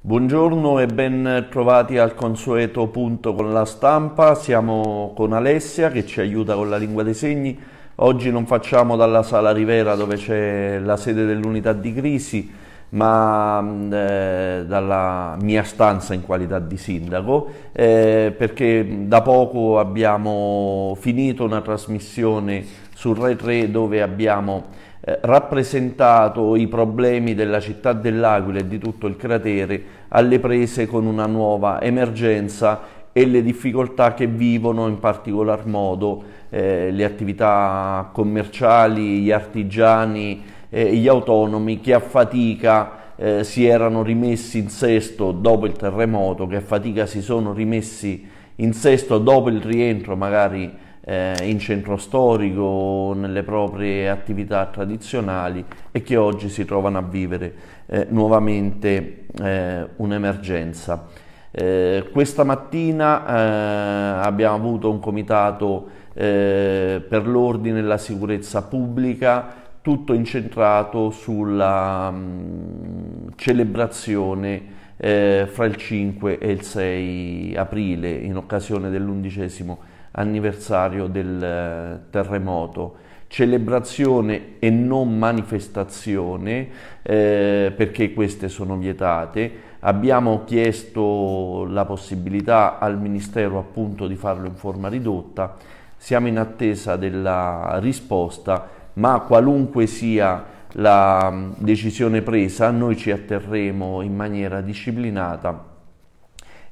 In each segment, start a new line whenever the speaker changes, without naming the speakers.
Buongiorno e ben trovati al consueto punto con la stampa. Siamo con Alessia che ci aiuta con la lingua dei segni. Oggi non facciamo dalla Sala Rivera dove c'è la sede dell'unità di crisi, ma eh, dalla mia stanza in qualità di sindaco, eh, perché da poco abbiamo finito una trasmissione su Rai 3 dove abbiamo eh, rappresentato i problemi della città dell'Aquila e di tutto il cratere alle prese con una nuova emergenza e le difficoltà che vivono in particolar modo eh, le attività commerciali, gli artigiani, eh, gli autonomi che a fatica eh, si erano rimessi in sesto dopo il terremoto, che a fatica si sono rimessi in sesto dopo il rientro magari eh, in centro storico, nelle proprie attività tradizionali e che oggi si trovano a vivere eh, nuovamente eh, un'emergenza. Eh, questa mattina eh, abbiamo avuto un comitato eh, per l'ordine e la sicurezza pubblica tutto incentrato sulla mh, mm, celebrazione fra il 5 e il 6 aprile in occasione dell'undicesimo anniversario del eh, terremoto. Celebrazione e non manifestazione, eh, perché queste sono vietate. Abbiamo chiesto la possibilità al Ministero appunto di farlo in forma ridotta. Siamo in attesa della risposta, ma qualunque sia la mm, decisione presa, noi ci atterremo in maniera disciplinata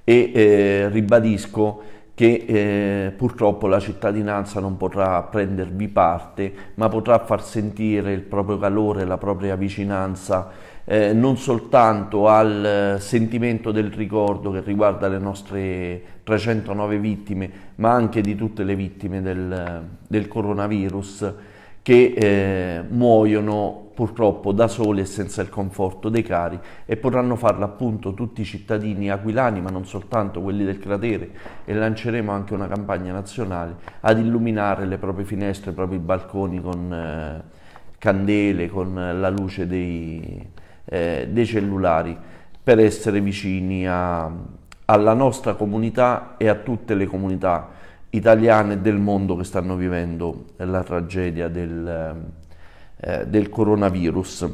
e eh, ribadisco che eh, purtroppo la cittadinanza non potrà prendervi parte, ma potrà far sentire il proprio calore, la propria vicinanza, eh, non soltanto al eh, sentimento del ricordo che riguarda le nostre 309 vittime, ma anche di tutte le vittime del, del coronavirus che eh, muoiono purtroppo da soli e senza il conforto dei cari e potranno farlo appunto tutti i cittadini aquilani ma non soltanto quelli del cratere e lanceremo anche una campagna nazionale ad illuminare le proprie finestre, i propri balconi con eh, candele, con la luce dei, eh, dei cellulari per essere vicini a, alla nostra comunità e a tutte le comunità italiane del mondo che stanno vivendo la tragedia del eh, del coronavirus.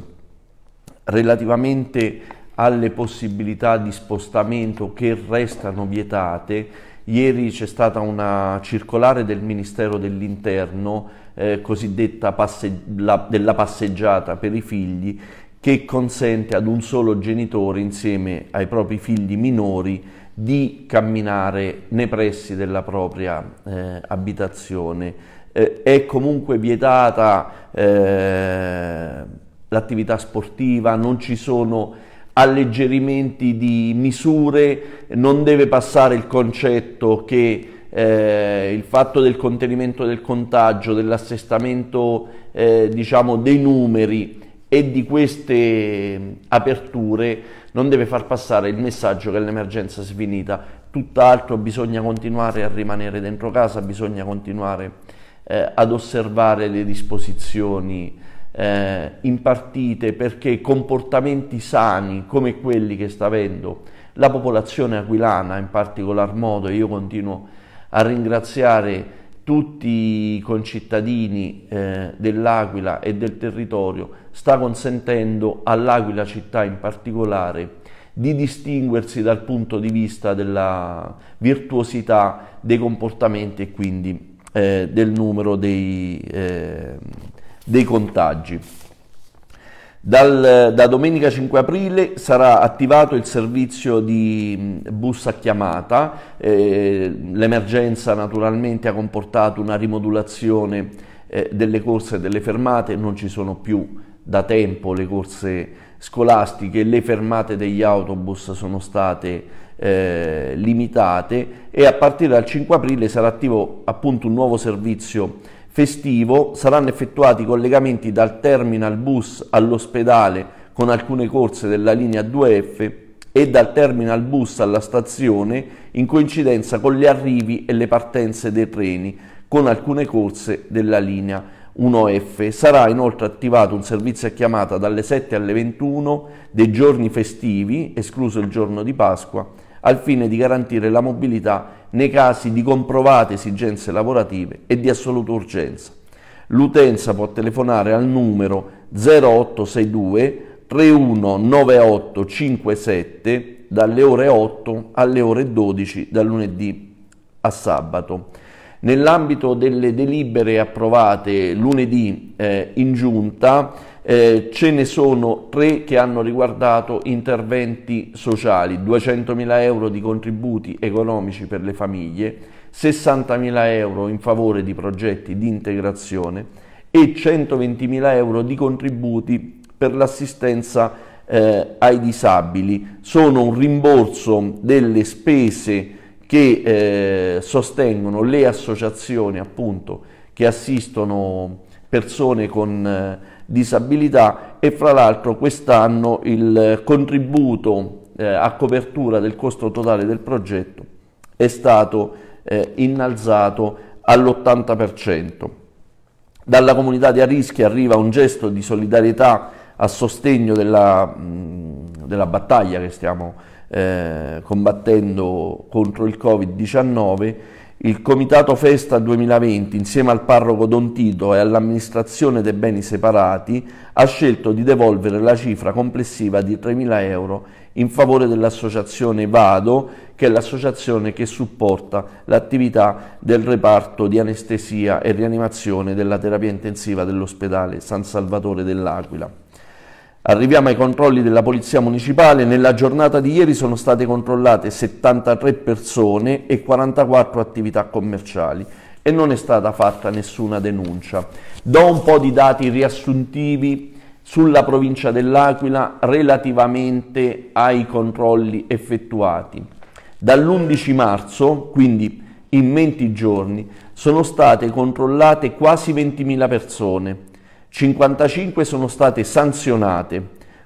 Relativamente alle possibilità di spostamento che restano vietate, ieri c'è stata una circolare del Ministero dell'Interno, eh, cosiddetta passe la, della passeggiata per i figli, che consente ad un solo genitore insieme ai propri figli minori di camminare nei pressi della propria eh, abitazione eh, è comunque vietata eh, l'attività sportiva, non ci sono alleggerimenti di misure, non deve passare il concetto che eh, il fatto del contenimento del contagio, dell'assestamento eh, diciamo, dei numeri e di queste aperture non deve far passare il messaggio che l'emergenza è sfinita, tutt'altro bisogna continuare a rimanere dentro casa, bisogna continuare eh, ad osservare le disposizioni eh, impartite perché comportamenti sani come quelli che sta avendo la popolazione aquilana in particolar modo, io continuo a ringraziare tutti i concittadini eh, dell'Aquila e del territorio, sta consentendo all'Aquila città in particolare di distinguersi dal punto di vista della virtuosità dei comportamenti e quindi eh, del numero dei, eh, dei contagi. Dal, da domenica 5 aprile sarà attivato il servizio di mm, bus a chiamata, eh, l'emergenza naturalmente ha comportato una rimodulazione eh, delle corse e delle fermate, non ci sono più da tempo le corse scolastiche, le fermate degli autobus sono state eh, limitate e a partire dal 5 aprile sarà attivo appunto un nuovo servizio festivo, saranno effettuati collegamenti dal terminal bus all'ospedale con alcune corse della linea 2F e dal terminal bus alla stazione in coincidenza con gli arrivi e le partenze dei treni con alcune corse della linea 1F. Sarà inoltre attivato un servizio a chiamata dalle 7 alle 21 dei giorni festivi, escluso il giorno di Pasqua, al fine di garantire la mobilità nei casi di comprovate esigenze lavorative e di assoluta urgenza. L'utenza può telefonare al numero 0862 319857 dalle ore 8 alle ore 12 dal lunedì a sabato. Nell'ambito delle delibere approvate lunedì eh, in giunta, eh, ce ne sono tre che hanno riguardato interventi sociali, 200.000 euro di contributi economici per le famiglie, 60.000 euro in favore di progetti di integrazione e 120.000 euro di contributi per l'assistenza eh, ai disabili. Sono un rimborso delle spese che eh, sostengono le associazioni appunto che assistono persone con eh, disabilità e fra l'altro quest'anno il eh, contributo eh, a copertura del costo totale del progetto è stato eh, innalzato all'80%. Dalla comunità di Arischi arriva un gesto di solidarietà a sostegno della, mh, della battaglia che stiamo eh, combattendo contro il Covid-19 il Comitato Festa 2020, insieme al parroco Don Tito e all'amministrazione dei beni separati, ha scelto di devolvere la cifra complessiva di 3.000 euro in favore dell'associazione Vado, che è l'associazione che supporta l'attività del reparto di anestesia e rianimazione della terapia intensiva dell'ospedale San Salvatore dell'Aquila. Arriviamo ai controlli della Polizia Municipale. Nella giornata di ieri sono state controllate 73 persone e 44 attività commerciali e non è stata fatta nessuna denuncia. Do un po' di dati riassuntivi sulla provincia dell'Aquila relativamente ai controlli effettuati. Dall'11 marzo, quindi in 20 giorni, sono state controllate quasi 20.000 persone, 55 sono state sanzionate,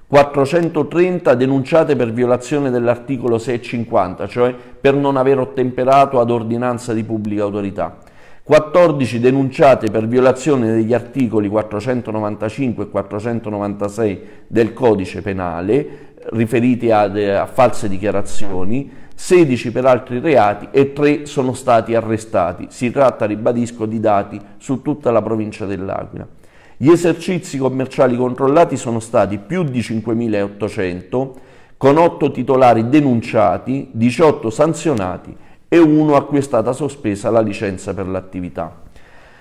430 denunciate per violazione dell'articolo 650, cioè per non aver ottemperato ad ordinanza di pubblica autorità, 14 denunciate per violazione degli articoli 495 e 496 del codice penale, riferiti a, a false dichiarazioni, 16 per altri reati e 3 sono stati arrestati. Si tratta, ribadisco, di dati su tutta la provincia dell'Aquila. Gli esercizi commerciali controllati sono stati più di 5.800, con 8 titolari denunciati, 18 sanzionati e uno a cui è stata sospesa la licenza per l'attività.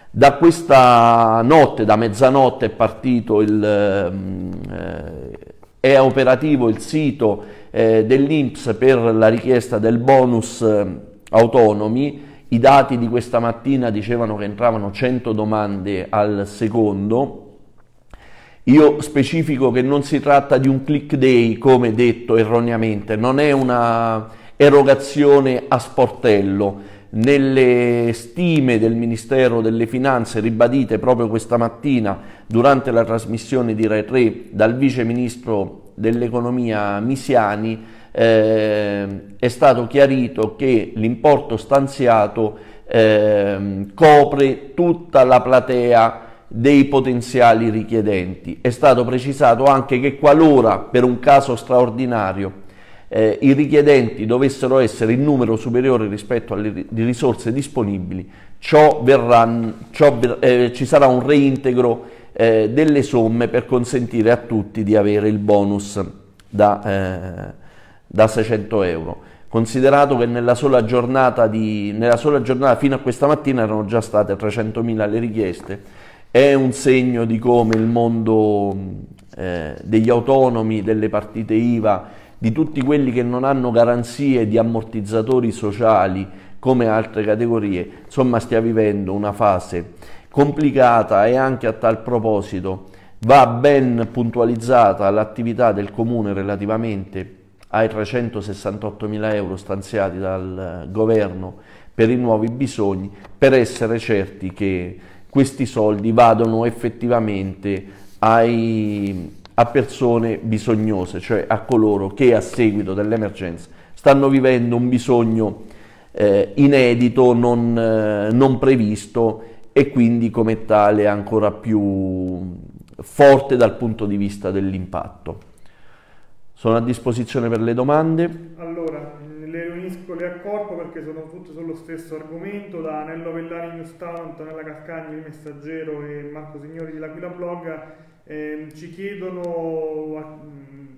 Da questa notte, da mezzanotte, è partito il, ehm, eh, è operativo il sito eh, dell'INPS per la richiesta del bonus eh, autonomi i dati di questa mattina dicevano che entravano 100 domande al secondo. Io specifico che non si tratta di un click day, come detto erroneamente, non è una erogazione a sportello. Nelle stime del Ministero delle Finanze ribadite proprio questa mattina durante la trasmissione di Rai 3 dal Vice Ministro dell'Economia Misiani, eh, è stato chiarito che l'importo stanziato eh, copre tutta la platea dei potenziali richiedenti. È stato precisato anche che qualora per un caso straordinario eh, i richiedenti dovessero essere in numero superiore rispetto alle risorse disponibili, ciò verrà, ciò, eh, ci sarà un reintegro eh, delle somme per consentire a tutti di avere il bonus da eh, da 600 euro, considerato che nella sola giornata, di, nella sola giornata fino a questa mattina erano già state 300.000 le richieste, è un segno di come il mondo eh, degli autonomi, delle partite IVA, di tutti quelli che non hanno garanzie di ammortizzatori sociali come altre categorie, insomma stia vivendo una fase complicata e anche a tal proposito va ben puntualizzata l'attività del comune relativamente ai 368 mila euro stanziati dal eh, governo per i nuovi bisogni, per essere certi che questi soldi vadano effettivamente ai, a persone bisognose, cioè a coloro che a seguito dell'emergenza stanno vivendo un bisogno eh, inedito, non, eh, non previsto e quindi come tale ancora più forte dal punto di vista dell'impatto. Sono a disposizione per le domande.
Allora, eh, le riunisco, le corpo perché sono tutte sullo stesso argomento, da Anello Vellani Town, Antonella Calcagni, Il Messaggero e Marco Signori di L'Aquila Blog. Eh, ci chiedono... A, mm,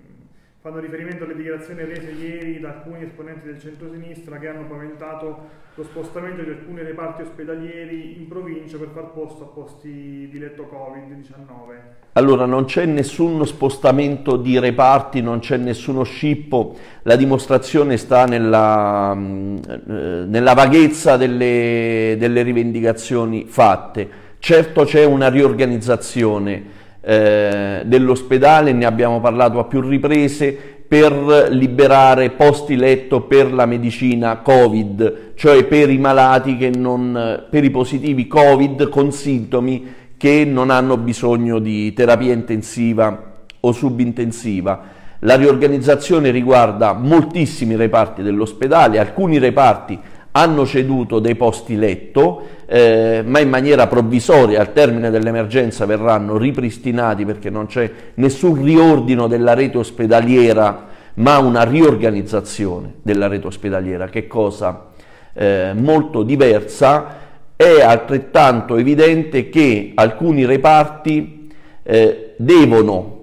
fanno riferimento alle dichiarazioni rese ieri da alcuni esponenti del centro-sinistra che hanno paventato lo spostamento di alcuni reparti ospedalieri in provincia per far posto a posti di letto Covid-19.
Allora non c'è nessuno spostamento di reparti, non c'è nessuno scippo, la dimostrazione sta nella, mm, eh, nella vaghezza delle, delle rivendicazioni fatte. Certo c'è una riorganizzazione eh, dell'ospedale, ne abbiamo parlato a più riprese, per liberare posti letto per la medicina Covid, cioè per i malati che non, per i positivi Covid con sintomi che non hanno bisogno di terapia intensiva o subintensiva. La riorganizzazione riguarda moltissimi reparti dell'ospedale, alcuni reparti hanno ceduto dei posti letto, eh, ma in maniera provvisoria, al termine dell'emergenza verranno ripristinati perché non c'è nessun riordino della rete ospedaliera, ma una riorganizzazione della rete ospedaliera, che cosa eh, molto diversa, è altrettanto evidente che alcuni reparti eh, devono,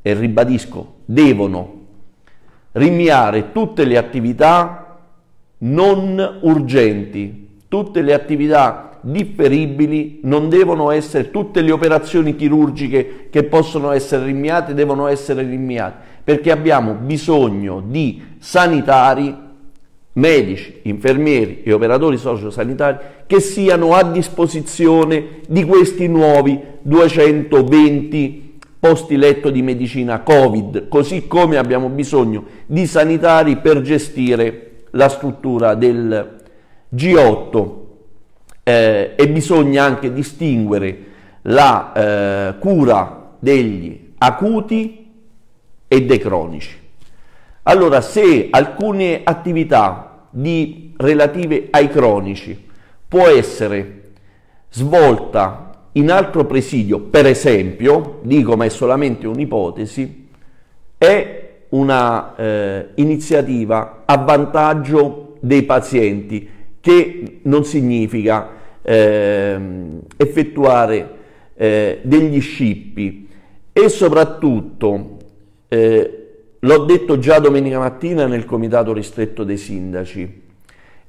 e ribadisco, devono rinviare tutte le attività non urgenti, tutte le attività differibili non devono essere, tutte le operazioni chirurgiche che possono essere rinviate devono essere rinviate, perché abbiamo bisogno di sanitari, medici, infermieri e operatori sociosanitari che siano a disposizione di questi nuovi 220 posti letto di medicina Covid, così come abbiamo bisogno di sanitari per gestire la struttura del G8 eh, e bisogna anche distinguere la eh, cura degli acuti e dei cronici. Allora, se alcune attività di, relative ai cronici può essere svolta in altro presidio, per esempio, dico ma è solamente un'ipotesi, è una eh, iniziativa a vantaggio dei pazienti che non significa eh, effettuare eh, degli scippi e soprattutto eh, l'ho detto già domenica mattina nel comitato ristretto dei sindaci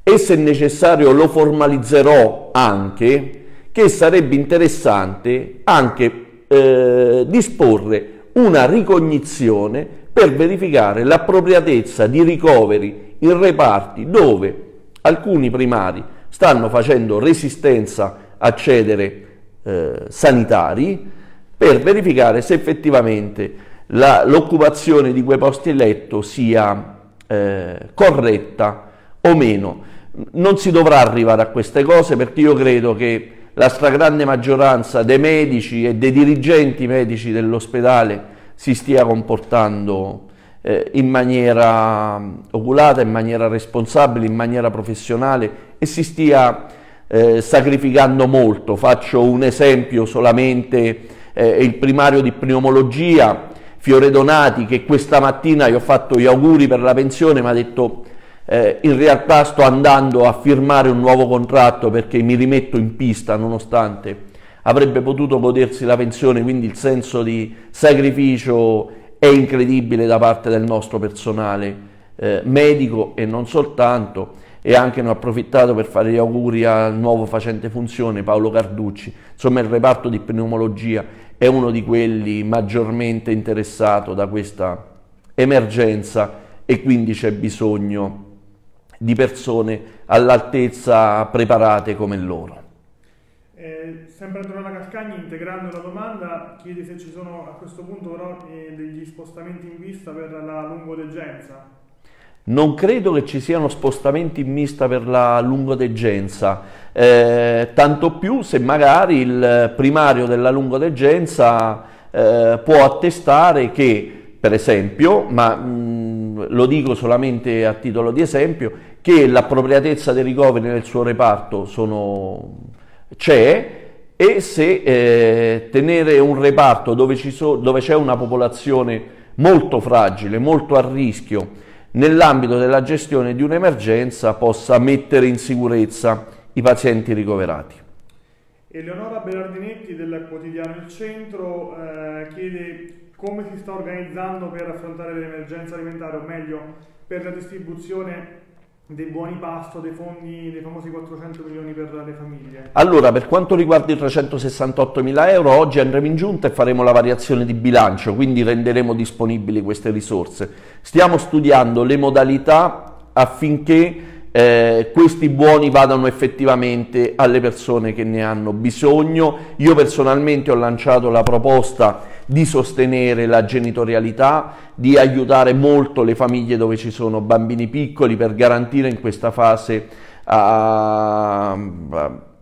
e se necessario lo formalizzerò anche che sarebbe interessante anche eh, disporre una ricognizione per verificare l'appropriatezza di ricoveri in reparti dove alcuni primari stanno facendo resistenza a cedere eh, sanitari per verificare se effettivamente l'occupazione di quei posti letto sia eh, corretta o meno. Non si dovrà arrivare a queste cose perché io credo che la stragrande maggioranza dei medici e dei dirigenti medici dell'ospedale si stia comportando eh, in maniera oculata, in maniera responsabile, in maniera professionale e si stia eh, sacrificando molto. Faccio un esempio solamente, eh, il primario di pneumologia, Fiore Donati, che questa mattina gli ho fatto gli auguri per la pensione, mi ha detto eh, in realtà sto andando a firmare un nuovo contratto perché mi rimetto in pista nonostante avrebbe potuto godersi la pensione, quindi il senso di sacrificio è incredibile da parte del nostro personale eh, medico e non soltanto e anche ne ho approfittato per fare gli auguri al nuovo facente funzione Paolo Carducci. Insomma, il reparto di pneumologia è uno di quelli maggiormente interessato da questa emergenza e quindi c'è bisogno di persone all'altezza preparate come loro.
Eh, sempre Antonella Cascagni, integrando la domanda, chiede se ci sono a questo punto però eh, degli spostamenti in vista per la lungodeggenza.
Non credo che ci siano spostamenti in vista per la lungodeggenza, eh, tanto più se magari il primario della lungodeggenza eh, può attestare che, per esempio, ma mh, lo dico solamente a titolo di esempio, che l'appropriatezza dei ricoveri nel suo reparto sono c'è e se eh, tenere un reparto dove, so, dove c'è una popolazione molto fragile, molto a rischio, nell'ambito della gestione di un'emergenza possa mettere in sicurezza i pazienti ricoverati.
Eleonora Berardinetti del quotidiano Il Centro eh, chiede come si sta organizzando per affrontare l'emergenza alimentare, o meglio per la distribuzione dei buoni pasto, dei fondi, dei famosi 400 milioni per le famiglie?
Allora, per quanto riguarda i 368 mila euro, oggi andremo in giunta e faremo la variazione di bilancio, quindi renderemo disponibili queste risorse. Stiamo studiando le modalità affinché eh, questi buoni vadano effettivamente alle persone che ne hanno bisogno. Io personalmente ho lanciato la proposta di sostenere la genitorialità, di aiutare molto le famiglie dove ci sono bambini piccoli per garantire in questa fase a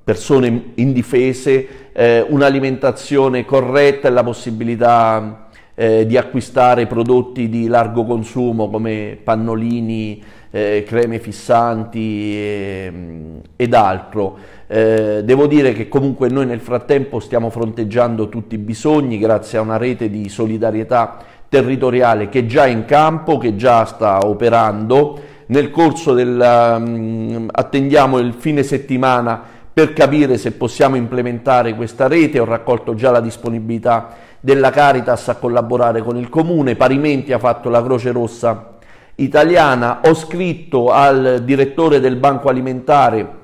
persone indifese eh, un'alimentazione corretta e la possibilità eh, di acquistare prodotti di largo consumo come pannolini, eh, creme fissanti e, ehm, ed altro. Eh, devo dire che comunque noi nel frattempo stiamo fronteggiando tutti i bisogni grazie a una rete di solidarietà territoriale che è già in campo, che già sta operando. Nel corso del um, attendiamo il fine settimana per capire se possiamo implementare questa rete, ho raccolto già la disponibilità della Caritas a collaborare con il Comune, parimenti ha fatto la Croce Rossa italiana, ho scritto al direttore del Banco Alimentare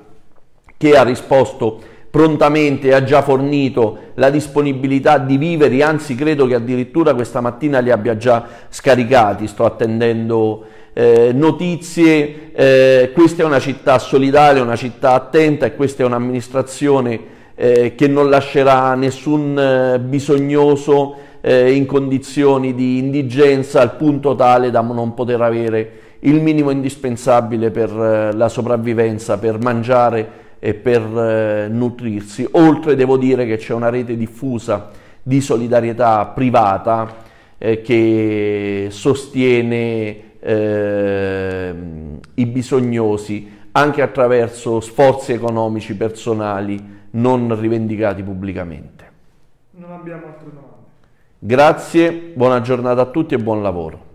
che ha risposto prontamente e ha già fornito la disponibilità di viveri, anzi credo che addirittura questa mattina li abbia già scaricati, sto attendendo eh, notizie, eh, questa è una città solidale, una città attenta e questa è un'amministrazione eh, che non lascerà nessun eh, bisognoso eh, in condizioni di indigenza al punto tale da non poter avere il minimo indispensabile per eh, la sopravvivenza, per mangiare e per eh, nutrirsi. Oltre devo dire che c'è una rete diffusa di solidarietà privata eh, che sostiene ehm, i bisognosi anche attraverso sforzi economici personali non rivendicati pubblicamente.
Non abbiamo altre domande.
Grazie, buona giornata a tutti e buon lavoro.